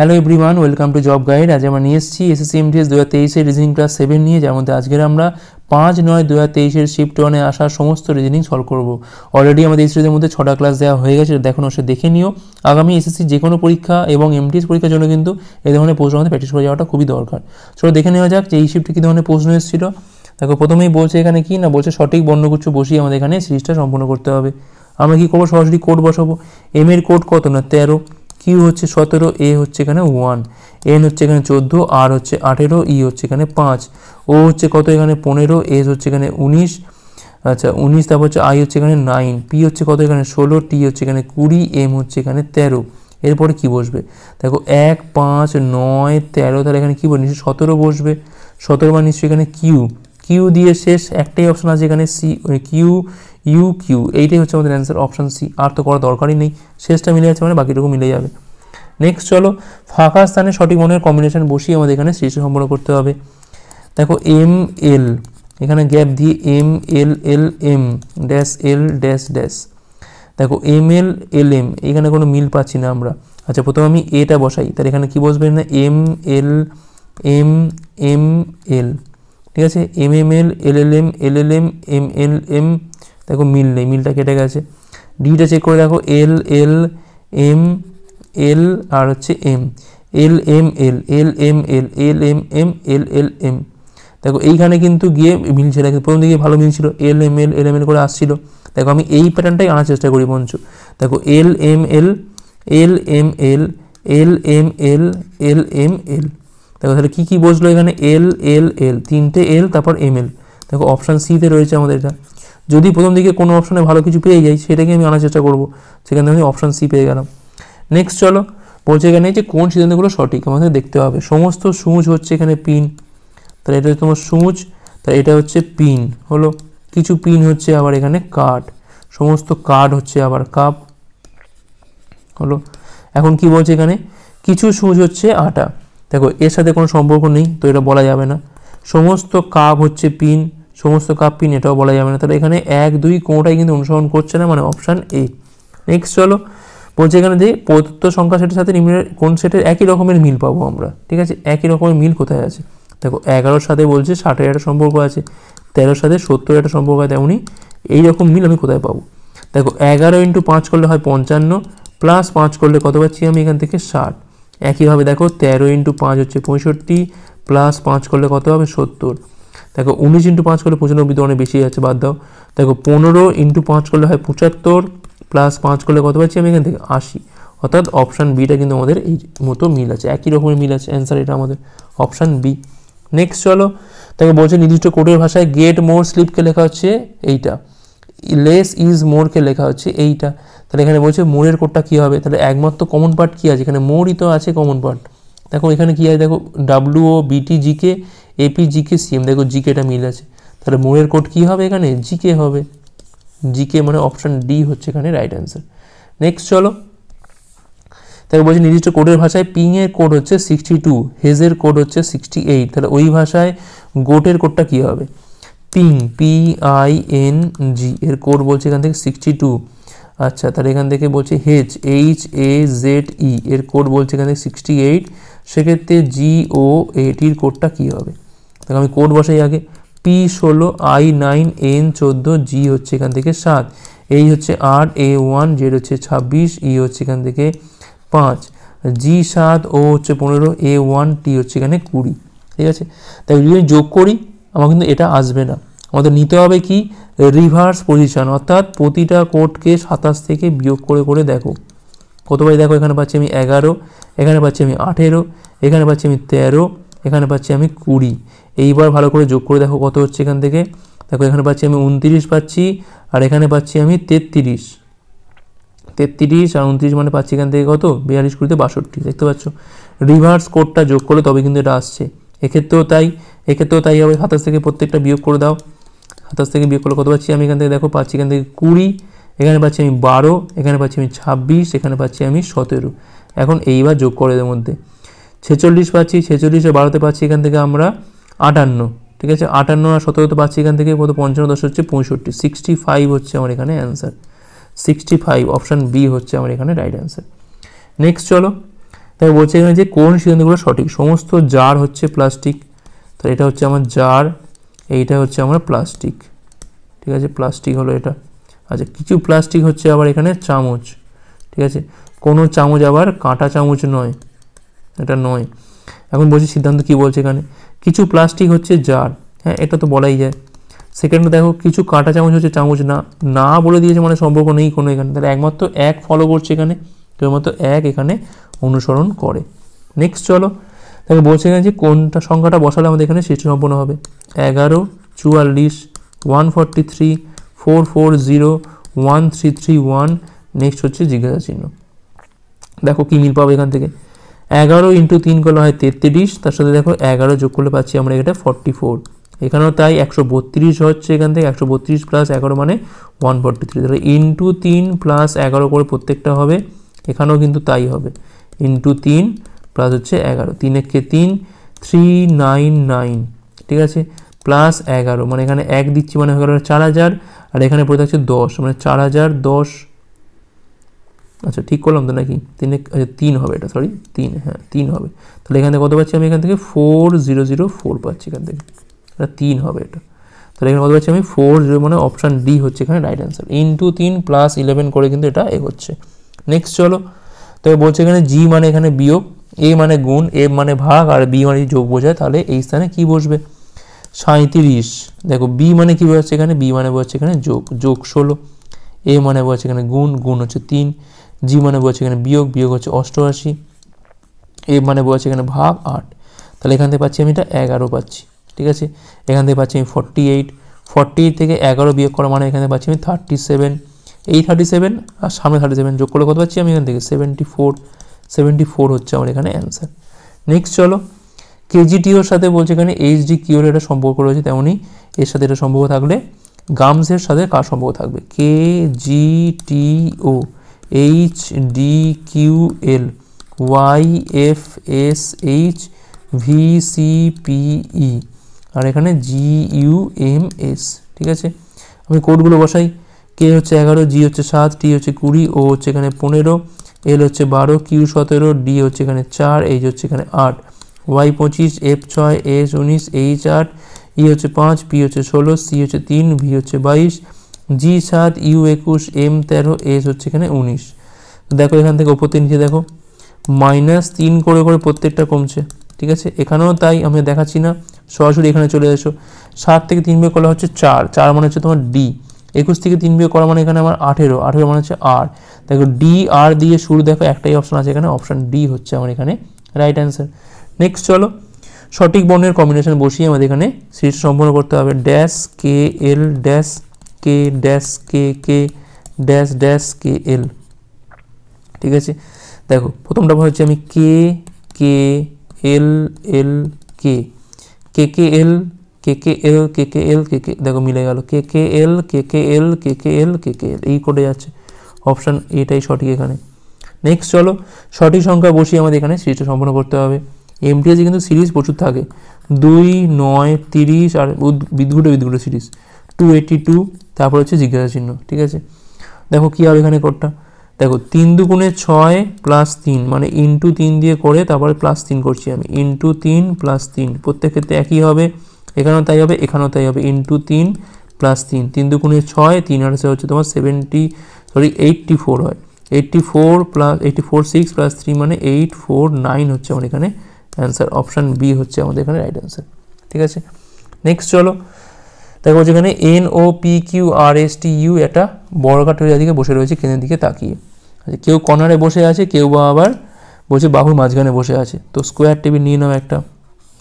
hello everyone welcome to job guide আজ আমরা নিয়ে এসেছি এসএসসি এমটিএস দু হাজার তেইশের রিজনিং ক্লাস সেভেন নিয়ে যার মধ্যে আজকের আমরা পাঁচ নয় দু হাজার তেইশের শিফট ওয়ানে আসা সমস্ত রিজনিং সলভ করব অলরেডি আমাদের এই সিরিজের মধ্যে ছটা ক্লাস দেওয়া হয়ে গেছে দেখুন সে দেখে নিও আগামী এসএসসি যে কোনো পরীক্ষা এবং এমটিএস পরীক্ষার জন্য কিন্তু এই ধরনের প্রশ্ন আমাদের প্র্যাকটিস করে যাওয়াটা খুবই দরকার চলো দেখে নেওয়া যাক যে এই শিফটে কী ধরনের প্রশ্ন এসেছিল দেখো প্রথমেই বলছে এখানে কি না বলছে সঠিক বর্ণগুচ্ছ বসিয়ে আমাদের এখানে সিরিজটা সম্পূর্ণ করতে হবে আমরা কী করবো সরাসরি কোড বসাবো এম এর কোড কত না তেরো কিউ হচ্ছে সতেরো এ হচ্ছে এখানে ওয়ান এন হচ্ছে এখানে চোদ্দো আর হচ্ছে আঠেরো ই e হচ্ছে এখানে পাঁচ ও হচ্ছে কত এখানে পনেরো এস হচ্ছে এখানে উনিশ আচ্ছা উনিশ তারপর হচ্ছে আই হচ্ছে এখানে নাইন পি হচ্ছে কত এখানে ষোলো টি হচ্ছে এখানে কুড়ি এম হচ্ছে এখানে তেরো এরপরে কি বসবে দেখো এক পাঁচ নয় তেরো তাহলে এখানে কী বলবে নিশ্চয়ই সতেরো বসবে সতেরো মানে নিশ্চয়ই এখানে কিউ কিউ দিয়ে শেষ একটাই অপশন আছে এখানে সি কিউ ইউ কিউ এইটাই হচ্ছে আমাদের অ্যান্সার অপশান সি আর তো করার দরকারই নেই শেষটা মিলে যাচ্ছে মানে বাকিটুকু মিলে যাবে নেক্সট চলো ফাঁকা স্থানে সঠিক মনের কম্বিনেশান বসিয়ে আমাদের এখানে সৃষ্টি সম্পন্ন করতে হবে দেখো এম এল এখানে গ্যাপ দিয়ে M L L M dash L dash dash দেখো এম এল এল এম এখানে কোনো মিল পাচ্ছি না আমরা আচ্ছা প্রথমে আমি এটা বসাই তাহলে এখানে কি বসবে না M L M M L ঠিক আছে M M L L L M L L M M L M দেখো মিল নেই মিলটা কেটে গেছে ডিটা চেক করে দেখো এল এল এম এল আর হচ্ছে M L M L L M L L M M L L M দেখো এইখানে কিন্তু গিয়ে মিলছে দেখো প্রথম দিকে ভালো মিলছিল এল এম এল এল এম এল করে আসছিল দেখো আমি এই প্যাটার্নটাই আনার চেষ্টা করি বঞ্চু দেখো L M L L M L L M L L M L দেখো তাহলে কী কী বসলো এখানে এল এল এল তিনটে এল তারপর এম এল দেখো অপশান সিতে রয়েছে আমাদের এটা যদি প্রথম দিকে কোনো অপশানে ভালো কিছু পেয়ে যাই সেটাকে আমি আনার চেষ্টা করবো সেখানে আমি অপশান সি পেয়ে গেলাম নেক্সট চলো বলছে এখানে যে কোন সিদ্ধান্তগুলো সঠিক আমাদের দেখতে হবে সমস্ত সুমুচ হচ্ছে এখানে পিন তাহলে এটা হচ্ছে তোমার সুমুচ তাহলে এটা হচ্ছে পিন হলো কিছু পিন হচ্ছে আবার এখানে কার্ড সমস্ত কার্ড হচ্ছে আবার কাপ হলো এখন কি বলছে এখানে কিছু সুচ হচ্ছে আটা দেখো এর সাথে কোনো সম্পর্ক নেই তো এটা বলা যাবে না সমস্ত কাপ হচ্ছে পিন সমস্ত কাপ পিন এটাও বলা যাবে না তাহলে এখানে এক দুই কোনোটাই কিন্তু অনুসরণ করছে না মানে অপশান এ নেক্সট চলো বলছে এখানে যে প্রদত্ত সংখ্যা সেটের সাথে নিম্নের কোন সেটের একই রকমের মিল পাবো আমরা ঠিক আছে একই রকমের মিল কোথায় আছে দেখো এগারোর সাথে বলছে ষাটের একটা সম্পর্ক আছে তেরোর সাথে সত্তর একটা সম্পর্ক আছে তেমনি রকম মিল আমি কোথায় পাবো দেখো এগারো ইন্টু পাঁচ করলে হয় পঞ্চান্ন প্লাস পাঁচ করলে কত পাচ্ছি আমি এখান থেকে ষাট একইভাবে দেখো তেরো ইন্টু পাঁচ হচ্ছে পঁয়ষট্টি প্লাস পাঁচ করলে কত হবে সত্তর দেখো উনিশ ইন্টু পাঁচ করলে পঁচানব্বই তো অনেক বেশি আছে বাদ দাও দেখো পনেরো ইন্টু পাঁচ করলে হয় পঁচাত্তর প্লাস পাঁচ করলে কত পাচ্ছি আমি এখান থেকে আশি অর্থাৎ অপশান বিটা কিন্তু আমাদের এই মতো মিল আছে একই রকমের মিল আছে অ্যান্সার এটা আমাদের অপশান বি নেক্সট চলো তাকে বলছে নির্দিষ্ট কোডের ভাষায় গেট মোর স্লিপকে লেখা হচ্ছে এইটা লেস ইজ মোরকে লেখা হচ্ছে এইটা তাহলে এখানে বলছে মোরের কোডটা কী হবে তাহলে একমাত্র কমন পার্ট কী আছে এখানে মোরই তো আছে কমন পার্ট দেখো এখানে কী আছে দেখো ডাব্লুও বিটি জিকে এপি জিকে সিএম দেখো জিকেটা মিল আছে তাহলে মোড়ের কোড কী হবে এখানে জিকে হবে জিকে মানে অপশান ডি হচ্ছে এখানে রাইট অ্যান্সার নেক্সট চলো তারপর বলছে নির্দিষ্ট কোডের ভাষায় পিংয়ের কোড হচ্ছে সিক্সটি টু হেজের কোড হচ্ছে সিক্সটি এইট তাহলে ওই ভাষায় গোটের কোডটা কী হবে ping P I N G এর কোড বলছে এখান থেকে সিক্সটি টু আচ্ছা তাহলে এখান থেকে বলছে haze H A Z E এর কোড বলছে এখানে সিক্সটি এইট সেক্ষেত্রে জি ও এটির কোডটা কী হবে তাহলে আমি কোড বসাই আগে পি ষোলো আই নাইন এন চোদ্দো জি হচ্ছে এখান থেকে সাত এই হচ্ছে আট এ ওয়ান জেড হচ্ছে ছাব্বিশ ই e হচ্ছে এখান থেকে পাঁচ জি সাত ও হচ্ছে পনেরো এ ওয়ান টি হচ্ছে এখানে কুড়ি ঠিক আছে তাই যদি যোগ করি আমার কিন্তু এটা আসবে না আমাদের নিতে হবে কি রিভার্স পজিশন অর্থাৎ প্রতিটা কোর্টকে সাতাশ থেকে বিয়োগ করে করে দেখো কতবার দেখো এখানে পাচ্ছি আমি এগারো এখানে পাচ্ছি আমি আঠেরো এখানে পাচ্ছি আমি তেরো এখানে পাচ্ছি আমি কুড়ি এইবার ভালো করে যোগ করে দেখো কত হচ্ছে এখান থেকে দেখো এখানে পাচ্ছি আমি উনত্রিশ পাচ্ছি আর এখানে পাচ্ছি আমি তেত্রিশ তেত্রিশ আর উনত্রিশ মানে পাচ্ছি এখান থেকে কত বিয়াল্লিশ কুড়িতে বাষট্টি দেখতে পাচ্ছ রিভার্স কোডটা যোগ করলে তবে কিন্তু এটা আসছে এক্ষেত্রেও তাই এক্ষেত্রেও তাই হবে সাতাশ থেকে প্রত্যেকটা বিয়োগ করে দাও সাতাশ থেকে বিয়োগ করলে কত পাচ্ছি আমি এখান থেকে দেখো পাচ্ছি এখান থেকে কুড়ি এখানে পাচ্ছি আমি বারো এখানে পাচ্ছি আমি ছাব্বিশ এখানে পাচ্ছি আমি সতেরো এখন এইবার যোগ করে এর মধ্যে ছেচল্লিশ পাচ্ছি ছেচল্লিশ আর বারোতে পাচ্ছি এখান থেকে আমরা আটান্ন ঠিক আছে আটান্ন আর সতেরোতে পাচ্ছি এখান থেকে কত পঞ্চান্ন দশ হচ্ছে পঁয়ষট্টি সিক্সটি ফাইভ হচ্ছে আমার এখানে answer sixty five option B হচ্ছে আমার এখানে রাইট অ্যান্সার নেক্সট চলো তাই বলছে এখানে যে কোন সিদ্ধান্তগুলো সঠিক সমস্ত জার হচ্ছে প্লাস্টিক তো এটা হচ্ছে আমার জার এইটা হচ্ছে আমরা প্লাস্টিক ঠিক আছে প্লাস্টিক হলো এটা আচ্ছা কিছু প্লাস্টিক হচ্ছে আবার এখানে চামচ ঠিক আছে কোনো চামচ আবার কাঁটা চামচ নয় এটা নয় এখন বলছি সিদ্ধান্ত কি বলছে এখানে কিছু প্লাস্টিক হচ্ছে জার হ্যাঁ এটা তো বলাই যায় সেকেন্ডে দেখো কিছু কাঁটা চামচ হচ্ছে চামচ না না বলে দিয়েছে মানে সম্পর্ক নেই কোনো এখানে তাহলে একমাত্র এক ফলো করছে এখানে একমাত্র এক এখানে অনুসরণ করে নেক্সট চলো তাকে বলছে এখানে যে কোনটা সংখ্যাটা বসালে আমাদের এখানে সৃষ্টি সম্পন্ন হবে এগারো চুয়াল্লিশ one forty three four four zero one three three one next হচ্ছে জিজ্ঞাসা চিহ্ন দেখো কী মিল পাবো এখান থেকে এগারো ইন্টু তিন করলে হয় তেত্রিশ তার সাথে দেখো এগারো যোগ করলে পাচ্ছি আমরা এটা ফর্টি ফোর এখানেও তাই একশো বত্রিশ হচ্ছে এখান থেকে একশো বত্রিশ প্লাস এগারো মানে ওয়ান ফর্টি থ্রি তাহলে ইন্টু তিন প্লাস এগারো করে প্রত্যেকটা হবে এখানেও কিন্তু তাই হবে ইন্টু তিন প্লাস হচ্ছে এগারো তিন একে তিন থ্রি নাইন নাইন ঠিক আছে প্লাস এগারো মানে এখানে এক দিচ্ছি মানে হয়ে গেল চার হাজার আর এখানে পড়ে থাকছে দশ মানে চার হাজার দশ আচ্ছা ঠিক করলাম তো নাকি তিন আচ্ছা তিন হবে এটা সরি তিন হ্যাঁ তিন হবে তাহলে এখান থেকে কত পাচ্ছি আমি এখান থেকে ফোর জিরো জিরো ফোর পাচ্ছি এখান থেকে এটা তিন হবে এটা তাহলে এখানে কত পাচ্ছি আমি ফোর জিরো মানে অপশান ডি হচ্ছে এখানে রাইট অ্যান্সার টু তিন প্লাস ইলেভেন করে কিন্তু এটা এ হচ্ছে নেক্সট চলো তবে বলছে এখানে জি মানে এখানে বিয়োগ এ মানে গুণ এফ মানে ভাগ আর বি মানে যোগ বোঝায় তাহলে এই স্থানে কি বসবে সাঁত্রিশ দেখো বি মানে কি বোঝাচ্ছে এখানে বি মানে বোঝাচ্ছে এখানে যোগ যোগ ষোলো এ মানে বোঝাচ্ছে এখানে গুণ গুণ হচ্ছে তিন জি মানে বোঝাচ্ছে এখানে বিয়োগ বিয়োগ হচ্ছে অষ্টআশি এ মানে বোঝাচ্ছে এখানে ভাগ আট তাহলে এখান থেকে পাচ্ছি আমি এটা এগারো পাচ্ছি ঠিক আছে এখান থেকে পাচ্ছি আমি ফর্টি এইট ফর্টি থেকে এগারো বিয়োগ করা মানে এখান থেকে পাচ্ছি আমি থার্টি সেভেন এই থার্টি সেভেন আর সামনে থার্টি সেভেন যোগ করলে কত পাচ্ছি আমি এখান থেকে সেভেন্টি ফোর সেভেন্টি ফোর হচ্ছে আমার এখানে অ্যান্সার নেক্সট চলো কেজিটিওর সাথে বলছে এখানে এইচডি কিওর একটা সম্পর্ক রয়েছে তেমনই এর সাথে এটা সম্পর্ক থাকলে গামসের সাথে কার সম্পর্ক থাকবে K G T O H D Q L Y F S H V C P E R এখানে জি ইউ এম এস ঠিক আছে আমি কোডগুলো বসাই কে হচ্ছে এগারো জি হচ্ছে সাত টি হচ্ছে কুড়ি ও হচ্ছে এখানে পনেরো এল হচ্ছে বারো কিউ সতেরো ডি হচ্ছে এখানে চার এইচ হচ্ছে এখানে আট ওয়াই পঁচিশ এফ ছয় এস উনিশ এইচ আট ই হচ্ছে পাঁচ পি হচ্ছে ষোলো সি হচ্ছে তিন ভি হচ্ছে বাইশ জি সাত ইউ একুশ এম তেরো এস হচ্ছে এখানে উনিশ দেখো এখান থেকে ওপর নিচে দেখো মাইনাস তিন করে করে প্রত্যেকটা কমছে ঠিক আছে এখানেও তাই আমি দেখাচ্ছি না সরাসরি এখানে চলে এসো সাত থেকে তিন বিয়োগ করা হচ্ছে চার চার মানে হচ্ছে তোমার ডি একুশ থেকে তিন বিয়োগ করা মানে এখানে আমার আঠেরো আঠেরো মানে হচ্ছে আর দেখো ডি আর দিয়ে শুরু দেখো একটাই অপশান আছে এখানে অপশান ডি হচ্ছে আমার এখানে রাইট অ্যান্সার নেক্সট চলো সঠিক বর্ণের কম্বিনেশন বসিয়ে আমাদের এখানে সিরিজ সম্পন্ন করতে হবে dash K L dash K dash K K dash dash K L ঠিক আছে দেখো প্রথমটা হচ্ছে আমি কে কে এল এল কে কে কে এল কে কে এল কে কে এল কে কে দেখো মিলে গেল কে কে এল কে কে এল কে কে এল কে কে এল এই কোডে যাচ্ছে অপশান এটাই সঠিক এখানে নেক্সট চলো সঠিক সংখ্যা বসিয়ে আমাদের এখানে সিরিজটা সম্পন্ন করতে হবে এমটিএসে কিন্তু সিরিজ প্রচুর থাকে দুই নয় তিরিশ আর বিদ্যুটে বিদ্যুটে সিরিজ টু এইটি টু তারপর হচ্ছে জিজ্ঞাসা চিহ্ন ঠিক আছে দেখো কী হবে এখানে কোডটা দেখো তিন দুগুণে ছয় প্লাস তিন মানে ইনটু তিন দিয়ে করে তারপরে প্লাস তিন করছি আমি ইন্টু তিন প্লাস তিন প্রত্যেক ক্ষেত্রে একই হবে এখানেও তাই হবে এখানেও তাই হবে ইন্টু তিন প্লাস তিন তিন দুগুণে ছয় তিন আর হচ্ছে তোমার সেভেন্টি সরি এইটটি ফোর হয় eighty four plus eighty four six plus three মানে এইট ফোর নাইন হচ্ছে আমার এখানে অ্যান্সার অপশান বি হচ্ছে আমাদের এখানে রাইট অ্যান্সার ঠিক আছে নেক্সট চলো দেখো যেখানে N O P Q R S T U একটা বর্গাট হয়ে দিকে বসে রয়েছে কেনের দিকে তাকিয়ে আচ্ছা কেউ কর্নারে বসে আছে কেউ বা আবার বসে বাহুর মাঝখানে বসে আছে তো স্কোয়ার টেবিল নিয়ে নাও একটা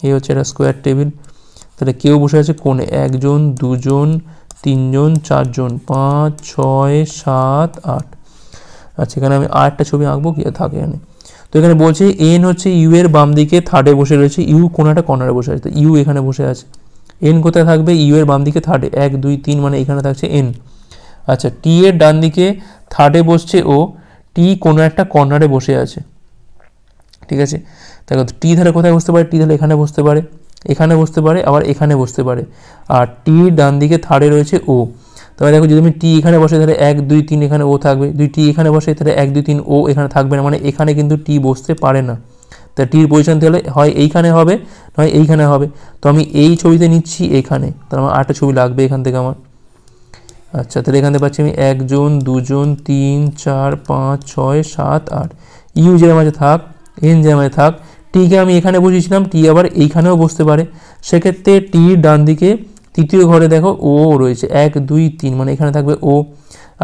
এই হচ্ছে একটা স্কোয়ার টেবিল তাহলে কেউ বসে আছে কোনে একজন দুজন তিনজন চারজন পাঁচ ছয় সাত আট আচ্ছা এখানে আমি আটটা ছবি আঁকবো কি থাকে এখানে তো এখানে বলছে এন হচ্ছে ইউ এর বাম দিকে থার্ডে বসে রয়েছে ইউ কোনাটা কর্নারে বসে আছে তো ইউ এখানে বসে আছে এন কোথায় থাকবে ইউ এর বাম দিকে থার্ডে এক দুই তিন মানে এখানে থাকছে এন আচ্ছা টি এর ডান দিকে থার্ডে বসছে ও টি কোনো একটা কর্নারে বসে আছে ঠিক আছে দেখো টি ধারে কোথায় বসতে পারে টি ধারে এখানে বসতে পারে এখানে বসতে পারে আবার এখানে বসতে পারে আর টি ডান দিকে থার্ডে রয়েছে ও তাহলে দেখো যদি আমি টি এখানে বসে তাহলে এক দুই তিন এখানে ও থাকবে দুই টি এখানে বসে তাহলে এক দুই তিন ও এখানে থাকবে না মানে এখানে কিন্তু টি বসতে পারে না তা টির পজিশন তাহলে হয় এইখানে হবে নয় এইখানে হবে তো আমি এই ছবিতে নিচ্ছি এখানে তাহলে মানে আমার আটটা ছবি লাগবে এখান থেকে আমার আচ্ছা তাহলে এখান থেকে পাচ্ছি আমি একজন দুজন তিন চার পাঁচ ছয় সাত আট ইউ যে মাঝে থাক এন যে মাঝে থাক টিকে আমি এখানে বসিয়েছিলাম টি আবার এইখানেও বসতে পারে সেক্ষেত্রে টির ডান দিকে তৃতীয় ঘরে দেখো ও রয়েছে এক দুই তিন মানে এখানে থাকবে ও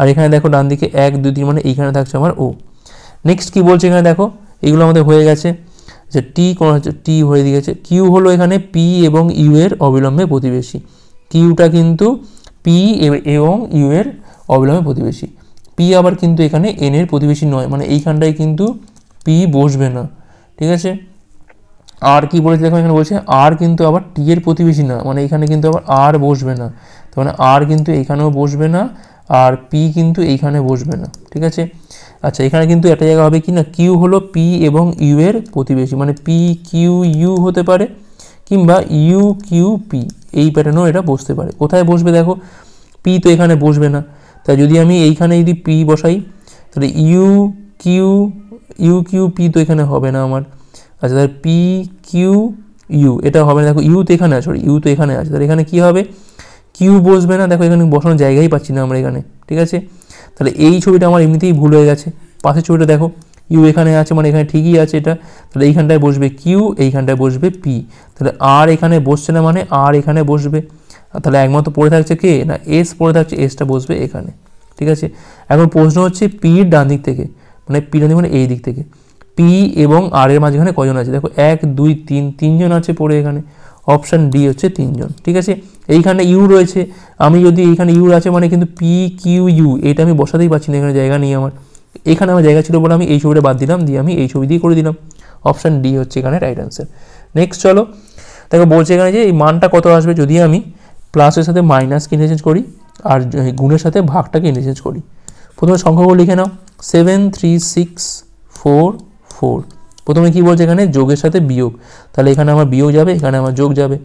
আর এখানে দেখো ডান দিকে এক দুই তিন মানে এইখানে থাকছে আমার ও নেক্সট কি বলছে এখানে দেখো এগুলো আমাদের হয়ে গেছে যে টি কোন হচ্ছে টি হয়ে গেছে কিউ হলো এখানে পি এবং ইউ এর অবিলম্বে প্রতিবেশী কিউটা কিন্তু পি এবং ইউ এর অবিলম্বে প্রতিবেশী পি আবার কিন্তু এখানে এন এর প্রতিবেশী নয় মানে এইখানটায় কিন্তু পি বসবে না ঠিক আছে আর কি বলেছে দেখো এখানে বলছে আর কিন্তু আবার টি এর প্রতিবেশী না মানে এখানে কিন্তু আবার আর বসবে না তো মানে আর কিন্তু এখানেও বসবে না আর পি কিন্তু এইখানে বসবে না ঠিক আছে আচ্ছা এখানে কিন্তু একটা জায়গা হবে কি না কিউ হলো পি এবং ইউ এর প্রতিবেশী মানে পি কিউ ইউ হতে পারে কিংবা ইউ কিউ পি এই প্যাটার্নও এটা বসতে পারে কোথায় বসবে দেখো পি তো এখানে বসবে না তাই যদি আমি এইখানে যদি পি বসাই তাহলে U Q U Q P তো এখানে হবে না আমার আচ্ছা তাহলে পি কিউ ইউ এটা হবে না দেখো ইউ তো এখানে সরি ইউ তো এখানে আছে তাহলে এখানে কী হবে কিউ বসবে না দেখো এখানে বসানোর জায়গাই পাচ্ছি না আমরা এখানে ঠিক আছে তাহলে এই ছবিটা আমার এমনিতেই ভুল হয়ে গেছে পাশের ছবিটা দেখো ইউ এখানে আছে মানে এখানে ঠিকই আছে এটা তাহলে এইখানটায় বসবে কিউ এইখানটায় বসবে পি তাহলে আর এখানে বসছে না মানে আর এখানে বসবে তাহলে একমাত্র পড়ে থাকছে কে না এস পড়ে থাকছে এসটা বসবে এখানে ঠিক আছে এখন প্রশ্ন হচ্ছে পির ডান দিক থেকে মানে পি ডান দিক মানে এই দিক থেকে পি এবং আর এর মাঝখানে কজন আছে দেখো এক দুই তিন তিনজন আছে পড়ে এখানে অপশান ডি হচ্ছে তিনজন ঠিক আছে এইখানে ইউ রয়েছে আমি যদি এইখানে ইউ আছে মানে কিন্তু পি কিউ ইউ এটা আমি বসাতেই পারছি না এখানে জায়গা নেই আমার এখানে আমার জায়গা ছিল বলে আমি এই ছবিটা বাদ দিলাম দিয়ে আমি এই ছবি দিয়ে করে দিলাম অপশান ডি হচ্ছে এখানে রাইট অ্যান্সার নেক্সট চলো দেখো বলছে এখানে যে এই মানটা কত আসবে যদি আমি প্লাসের সাথে কিনে চেঞ্জ করি আর গুণের সাথে ভাগটাকে ইন্টারচেঞ্জ করি প্রথমে সংখ্যাগুলো লিখে নাও seven three six four four প্রথমে কি বলছে এখানে যোগের সাথে বিয়োগ তাহলে এখানে আমার বিয়োগ যাবে এখানে আমার যোগ যাবে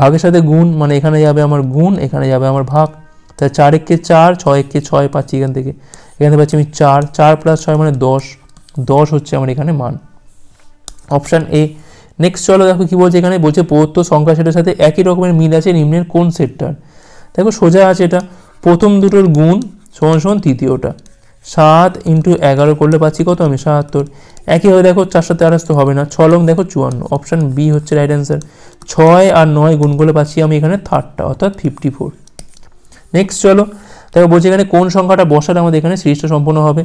ভাগের সাথে গুণ মানে এখানে যাবে আমার গুণ এখানে যাবে আমার ভাগ তাহলে চার এককে চার ছয় এককে ছয় পাচ্ছি এখান থেকে এখানে পাচ্ছি আমি চার চার প্লাস ছয় মানে দশ দশ হচ্ছে আমার এখানে মান অপশান এ নেক্সট চলো দেখো কী বলছে এখানে বলছে প্রদত্ত সংখ্যা সেটার সাথে একই রকমের মিল আছে নিম্নের কোন সেটটার দেখো সোজা আছে এটা প্রথম দুটোর গুণ সমান সমান তৃতীয়টা সাত ইন্টু এগারো করলে পাচ্ছি কত আমি সাহাত্তর একইভাবে দেখো চারশো তেরোশ তো হবে না ছ লং দেখো চুয়ান্ন অপশান বি হচ্ছে রাইট অ্যান্সার ছয় আর নয় গুণ করলে পাচ্ছি আমি এখানে থার্ডটা অর্থাৎ ফিফটি ফোর নেক্সট চলো দেখো বলছি এখানে কোন সংখ্যাটা বসালে আমাদের এখানে সিরিজটা সম্পূর্ণ হবে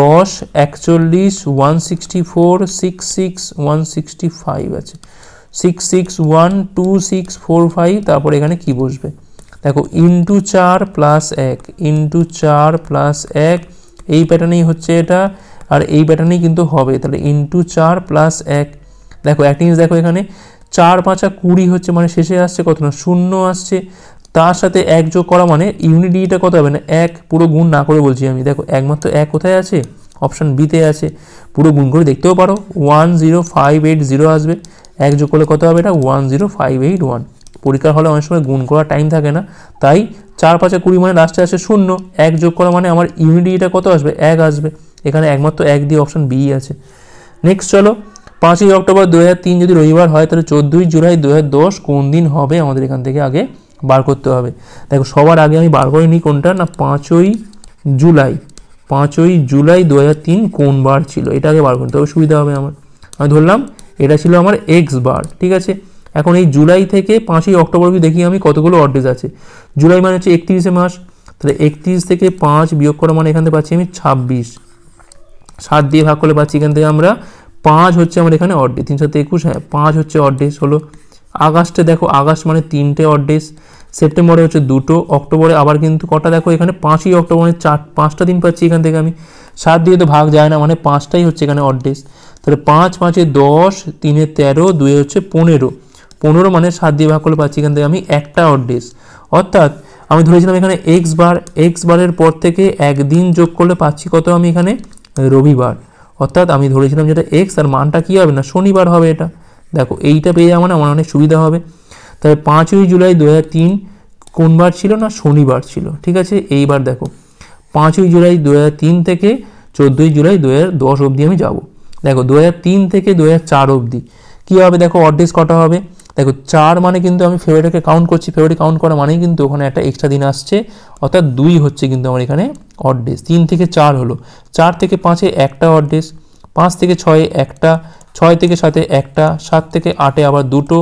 দশ একচল্লিশ one sixty four six six one sixty five আছে six six one two six four five তারপরে এখানে কী বসবে দেখো ইন্টু চার প্লাস এক ইন্টু চার প্লাস এক এই প্যাটার্নেই হচ্ছে এটা আর এই প্যাটার্নেই কিন্তু হবে তাহলে ইন্টু চার প্লাস এক দেখো একটা জিনিস দেখো এখানে চার পাঁচা কুড়ি হচ্ছে মানে শেষে আসছে কত না শূন্য আসছে তার সাথে এক যোগ করা মানে ইউনিটিটা কত হবে না এক পুরো গুণ না করে বলছি আমি দেখো একমাত্র এক কোথায় আছে অপশান বিতে আছে পুরো গুণ করে দেখতেও পারো one zero five eight zero আসবে এক যোগ করলে কত হবে এটা one zero five eight one পরীক্ষার হলে অনেক সময় গুণ করার টাইম থাকে না তাই চার পাঁচে কুড়ি মানে লাস্টে আসে শূন্য এক যোগ করা মানে আমার ইউনিটিটা e কত আসবে এক আসবে এখানে একমাত্র এক দিয়ে অপশান বি আছে নেক্সট চলো পাঁচই অক্টোবর দু যদি রবিবার হয় তাহলে চোদ্দোই জুলাই দু কোন দিন হবে আমাদের এখান থেকে আগে বার করতে হবে দেখো সবার আগে আমি বার করে নিই কোনটা না পাঁচই জুলাই পাঁচই জুলাই দু কোন বার ছিল এটা আগে বার করতে হবে সুবিধা হবে আমার আমি ধরলাম এটা ছিল আমার এক্স বার ঠিক আছে এখন এই জুলাই থেকে পাঁচই অক্টোবর অবধি দেখি আমি কতগুলো অডডেজ আছে জুলাই মানে হচ্ছে একত্রিশে মাস তাহলে একত্রিশ থেকে পাঁচ বিয়োগ করা মানে এখান থেকে পাচ্ছি আমি ছাব্বিশ সাত দিয়ে ভাগ করলে পাচ্ছি এখান থেকে আমরা পাঁচ হচ্ছে আমার এখানে অডডে তিনশো একুশ হ্যাঁ পাঁচ হচ্ছে অডডেস হলো আগস্টে দেখো আগস্ট মানে তিনটে অডডেস সেপ্টেম্বরে হচ্ছে দুটো অক্টোবরে আবার কিন্তু কটা দেখো এখানে পাঁচই মানে চার পাঁচটা দিন পাচ্ছি এখান থেকে আমি সাত দিয়ে তো ভাগ যায় না মানে পাঁচটাই হচ্ছে এখানে অডডেস তাহলে পাঁচ পাঁচে দশ তিনে তেরো দুয়ে হচ্ছে পনেরো পনেরো মানে সাত দিয়ে ভাগ করলে পাচ্ছি এখান থেকে আমি একটা অডডেস অর্থাৎ আমি ধরেছিলাম এখানে এক্স বার এক্স বারের পর থেকে একদিন যোগ করলে পাচ্ছি কত আমি এখানে রবিবার অর্থাৎ আমি ধরেছিলাম যেটা এক্স আর মানটা কী হবে না শনিবার হবে এটা দেখো এইটা পেয়ে যাওয়া মানে আমার অনেক সুবিধা হবে তাহলে পাঁচই জুলাই দু তিন কোন ছিল না শনিবার ছিল ঠিক আছে এইবার দেখো পাঁচই জুলাই দু তিন থেকে চোদ্দোই জুলাই দু দশ অবধি আমি যাব দেখো দু তিন থেকে দু চার অবধি কী হবে দেখো অড্রেস কটা হবে দেখো চার মানে কিন্তু আমি ফেব্রুয়ারিকে কাউন্ট করছি ফেব্রুয়ারি কাউন্ট করা মানেই কিন্তু ওখানে একটা এক্সট্রা দিন আসছে অর্থাৎ দুই হচ্ছে কিন্তু আমার এখানে অড ডেস তিন থেকে চার হলো চার থেকে পাঁচে একটা অড ডেস পাঁচ থেকে ছয়ে একটা ছয় থেকে সাতে একটা সাত থেকে আটে আবার দুটো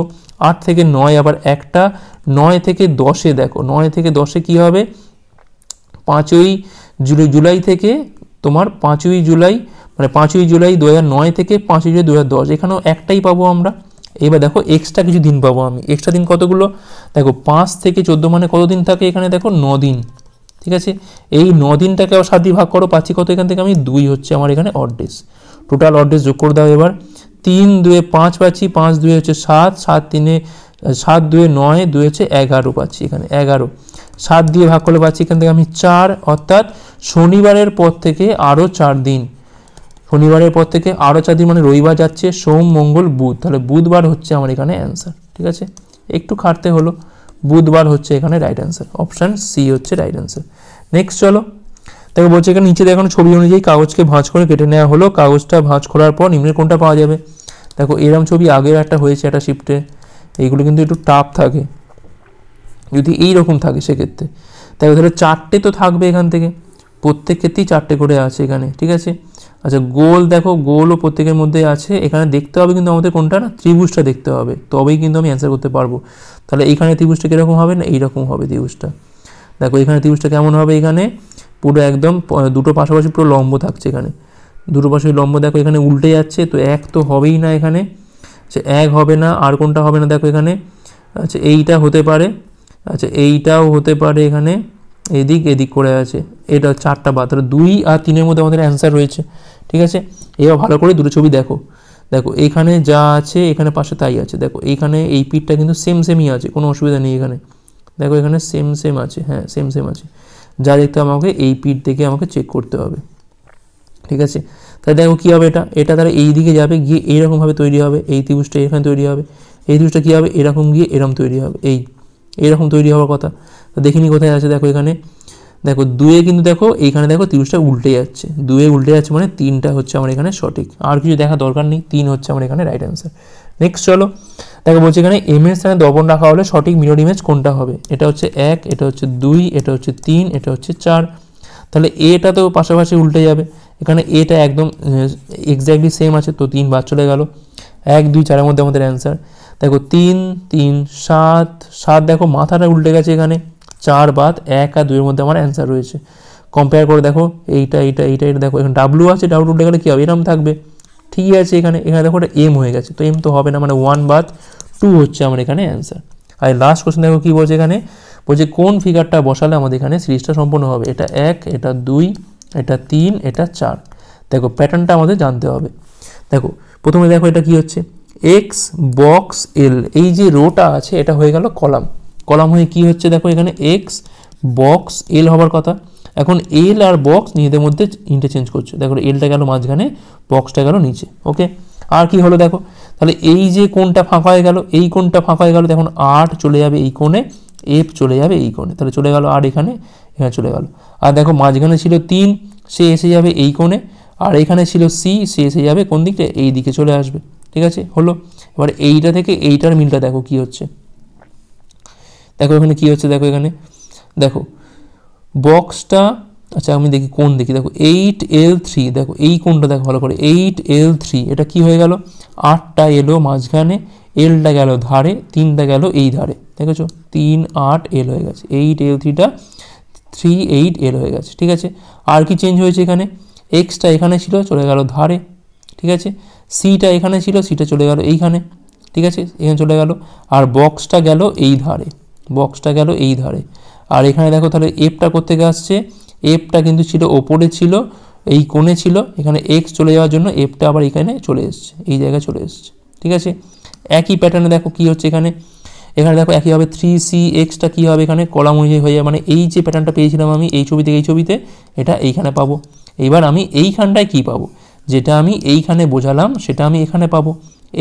আট থেকে নয় আবার একটা নয় থেকে দশে দেখো নয় থেকে দশে কি হবে পাঁচই জুলাই থেকে তোমার পাঁচই জুলাই মানে পাঁচই জুলাই দু থেকে পাঁচই জুলাই দু হাজার এখানেও একটাই পাবো আমরা এবার দেখো এক্সট্রা কিছু দিন পাবো আমি এক্সট্রা দিন কতগুলো দেখো পাঁচ থেকে চোদ্দো মানে কত দিন থাকে এখানে দেখো ন দিন ঠিক আছে এই ন দিনটাকে আবার সাত দিয়ে ভাগ করো পাচ্ছি কত এখান থেকে আমি দুই হচ্ছে আমার এখানে অড্রেস টোটাল অড্রেস যোগ করে দাও এবার তিন দুয়ে পাঁচ পাচ্ছি পাঁচ দুয়ে হচ্ছে সাত সাত তিনে সাত দুয়ে নয় দুই হচ্ছে এগারো পাচ্ছি এখানে এগারো সাত দিয়ে ভাগ করলে পাচ্ছি এখান থেকে আমি চার অর্থাৎ শনিবারের পর থেকে আরও চার দিন শনিবারের পর থেকে আরও চার দিন মানে রবিবার যাচ্ছে সোম মঙ্গল বুধ তাহলে বুধবার হচ্ছে আমার এখানে অ্যান্সার ঠিক আছে একটু খাটতে হলো বুধবার হচ্ছে এখানে রাইট অ্যান্সার অপশান সি হচ্ছে রাইট অ্যান্সার নেক্সট চলো তাকে বলছে এখানে নিচে দেখানো ছবি অনুযায়ী কাগজকে ভাঁজ করে কেটে নেওয়া হলো কাগজটা ভাঁজ করার পর নিম্নের কোনটা পাওয়া যাবে দেখো এরম ছবি আগের একটা হয়েছে একটা শিফটে এইগুলো কিন্তু একটু টাফ থাকে যদি এই রকম থাকে সেক্ষেত্রে তাই ধরো চারটে তো থাকবে এখান থেকে প্রত্যেক ক্ষেত্রেই চারটে করে আছে এখানে ঠিক আছে আচ্ছা গোল দেখো গোল ও প্রত্যেকের মধ্যে আছে এখানে দেখতে হবে কিন্তু আমাদের কোনটা না ত্রিভুজটা দেখতে হবে তবেই কিন্তু আমি অ্যান্সার করতে পারবো তাহলে এখানে ত্রিভুজটা কীরকম হবে না এইরকম হবে ত্রিভুজটা দেখো এখানে ত্রিভুজটা কেমন হবে এখানে পুরো একদম দুটো পাশাপাশি পুরো লম্ব থাকছে এখানে দুটো পাশে লম্ব দেখো এখানে উল্টে যাচ্ছে তো এক তো হবেই না এখানে আচ্ছা এক হবে না আর কোনটা হবে না দেখো এখানে আচ্ছা এইটা হতে পারে আচ্ছা এইটাও হতে পারে এখানে এদিক এদিক করে আছে এটা চারটা বা তাহলে দুই আর তিনের মধ্যে আমাদের অ্যান্সার রয়েছে ঠিক আছে এবার ভালো করে দুটো ছবি দেখো দেখো এখানে যা আছে এখানে পাশে তাই আছে দেখো এইখানে এই পিঠটা কিন্তু সেম সেমই আছে কোনো অসুবিধা নেই এখানে দেখো এখানে সেম সেম আছে হ্যাঁ সেম সেম আছে যা দেখতে আমাকে এই পিঠ দেখে আমাকে চেক করতে হবে ঠিক আছে তাহলে দেখো কী হবে এটা এটা তারা এই দিকে যাবে গিয়ে এইরকমভাবে তৈরি হবে এই ত্রিভুজটা এখানে তৈরি হবে এই ত্রিভুজটা কী হবে এরকম গিয়ে এরকম তৈরি হবে এই এরকম তৈরি হওয়ার কথা তো দেখিনি কোথায় আছে দেখো এখানে দেখো দুয়ে কিন্তু দেখো এইখানে দেখো তিরিশটা উল্টে যাচ্ছে দুয়ে উল্টে যাচ্ছে মানে তিনটা হচ্ছে আমার এখানে সঠিক আর কিছু দেখা দরকার নেই তিন হচ্ছে আমার এখানে রাইট অ্যান্সার নেক্সট চলো দেখো বলছি এখানে এম এর স্থানে দর্পণ রাখা হলে সঠিক মিরর ইমেজ কোনটা হবে এটা হচ্ছে এক এটা হচ্ছে দুই এটা হচ্ছে তিন এটা হচ্ছে চার তাহলে এটা তো পাশাপাশি উল্টে যাবে এখানে এটা একদম এক্স্যাক্টলি সেম আছে তো তিন বাদ চলে গেল এক দুই চারের মধ্যে আমাদের অ্যান্সার দেখো তিন তিন সাত সাত দেখো মাথাটা উল্টে গেছে এখানে চার বাদ এক আর দুইয়ের মধ্যে আমার অ্যান্সার রয়েছে কম্পেয়ার করে দেখো এইটা এইটা এইটা এটা দেখো এখন ডাব্লু আছে ডাব্লুটা গেলে কী হবে এরম থাকবে ঠিক আছে এখানে এখানে দেখো এটা এম হয়ে গেছে তো এম তো হবে না মানে ওয়ান বাদ টু হচ্ছে আমার এখানে অ্যান্সার আর লাস্ট কোশ্চেন দেখো কী বলছে এখানে বলছে কোন ফিগারটা বসালে আমাদের এখানে সিরিজটা সম্পূর্ণ হবে এটা এক এটা দুই এটা তিন এটা চার দেখো প্যাটার্নটা আমাদের জানতে হবে দেখো প্রথমে দেখো এটা কি হচ্ছে এক্স বক্স এল এই যে রোটা আছে এটা হয়ে গেল কলাম কলাম হয়ে কি হচ্ছে দেখো এখানে এক্স বক্স এল হবার কথা এখন এল আর বক্স নিজেদের মধ্যে ইন্টারচেঞ্জ করছে দেখো এলটা গেল মাঝখানে বক্সটা গেল নিচে ওকে আর কি হলো দেখো তাহলে এই যে কোনটা ফাঁকা হয়ে গেল এই কোনটা ফাঁকা হয়ে গেল দেখুন আট চলে যাবে এই কোণে এফ চলে যাবে এই কোণে তাহলে চলে গেল আর এখানে এখানে চলে গেল আর দেখো মাঝখানে ছিল তিন সে এসে যাবে এই কোণে আর এখানে ছিল সি সে এসে যাবে কোন দিকটা এই দিকে চলে আসবে ঠিক আছে হলো এবার এইটা থেকে এইটার মিলটা দেখো কি হচ্ছে দেখো এখানে কী হচ্ছে দেখো এখানে দেখো বক্সটা আচ্ছা আমি দেখি কোন দেখি দেখো এইট এল থ্রি দেখো এই কোনটা দেখো ভালো করে এইট এল থ্রি এটা কি হয়ে গেল আটটা এলো মাঝখানে এলটা গেল ধারে তিনটা গেল এই ধারে দেখেছো তিন আট এল হয়ে গেছে এইট এল থ্রিটা থ্রি এইট এল হয়ে গেছে ঠিক আছে আর কি চেঞ্জ হয়েছে এখানে এক্সটা এখানে ছিল চলে গেল ধারে ঠিক আছে সিটা এখানে ছিল সিটা চলে গেল এইখানে ঠিক আছে এখানে চলে গেল আর বক্সটা গেল এই ধারে বক্সটা গেল এই ধারে আর এখানে দেখো তাহলে এফটা গিয়ে আসছে এফটা কিন্তু ছিল ওপরে ছিল এই কোণে ছিল এখানে এক্স চলে যাওয়ার জন্য এফটা আবার এখানে চলে এসছে এই জায়গায় চলে এসছে ঠিক আছে একই প্যাটার্নে দেখো কি হচ্ছে এখানে এখানে দেখো একইভাবে থ্রি সি এক্সটা কী হবে এখানে কলাম অনুযায়ী হয়ে যাবে মানে এই যে প্যাটার্নটা পেয়েছিলাম আমি এই ছবিতে এই ছবিতে এটা এইখানে পাবো এইবার আমি এইখানটায় কি পাবো যেটা আমি এইখানে বোঝালাম সেটা আমি এখানে পাবো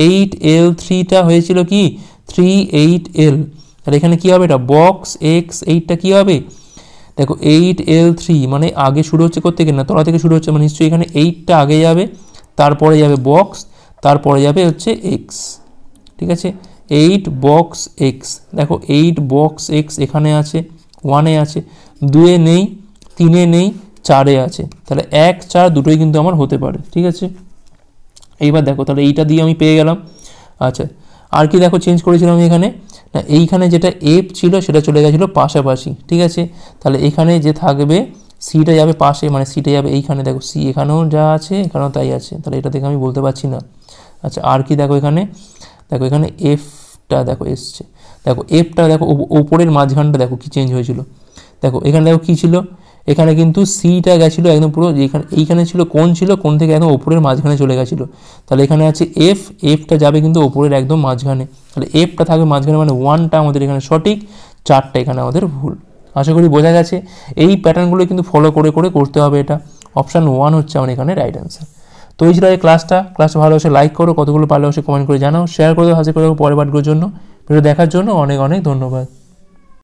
এইট এল থ্রিটা হয়েছিল কি থ্রি এইট এল তাহলে এখানে কী হবে এটা বক্স এক্স এইটটা কী হবে দেখো এইট এল থ্রি মানে আগে শুরু হচ্ছে করতে গেলে না তলা থেকে শুরু হচ্ছে মানে নিশ্চয়ই এখানে এইটটা আগে যাবে তারপরে যাবে বক্স তারপরে যাবে হচ্ছে এক্স ঠিক আছে এইট বক্স এক্স দেখো এইট বক্স এক্স এখানে আছে ওয়ানে আছে দুয়ে নেই তিনে নেই চারে আছে তাহলে এক চার দুটোই কিন্তু আমার হতে পারে ঠিক আছে এইবার দেখো তাহলে এইটা দিয়ে আমি পেয়ে গেলাম আচ্ছা আর কি দেখো চেঞ্জ করেছিলাম এখানে না হ্যাঁ, এইখানে যেটা এফ ছিল সেটা চলে গেছিলো পাশাপাশি ঠিক আছে তাহলে এখানে যে থাকবে সিটা যাবে পাশে মানে সিটা যাবে এইখানে দেখো সি এখানেও যা আছে এখানেও তাই আছে তাহলে এটা দেখে আমি বলতে পারছি না আচ্ছা আর কি দেখো এখানে দেখো এখানে এফটা দেখো এসছে দেখো এফটা দেখো ওপরের মাঝখানটা দেখো কি চেঞ্জ হয়েছিল দেখো এখানে দেখো কী ছিল এখানে কিন্তু সিটা গেছিলো একদম পুরো এখানে এইখানে ছিল কোন ছিল কোন থেকে একদম ওপরের মাঝখানে চলে গেছিলো তাহলে এখানে আছে এফ এফটা যাবে কিন্তু ওপরের একদম মাঝখানে তাহলে এফটা থাকবে মাঝখানে মানে ওয়ানটা আমাদের এখানে সঠিক চারটা এখানে আমাদের ভুল আশা করি বোঝা গেছে এই প্যাটার্নগুলো কিন্তু ফলো করে করে করতে হবে এটা অপশান ওয়ান হচ্ছে আমার এখানে রাইট অ্যান্সার তো এই ছিল এই ক্লাসটা ক্লাসটা ভালো হচ্ছে লাইক করো কতগুলো পারলে অবশ্যই কমেন্ট করে জানাও শেয়ার করে দেবো হাসি করে দেবো পরের বাটগুলোর জন্য ভিডিও দেখার জন্য অনেক অনেক ধন্যবাদ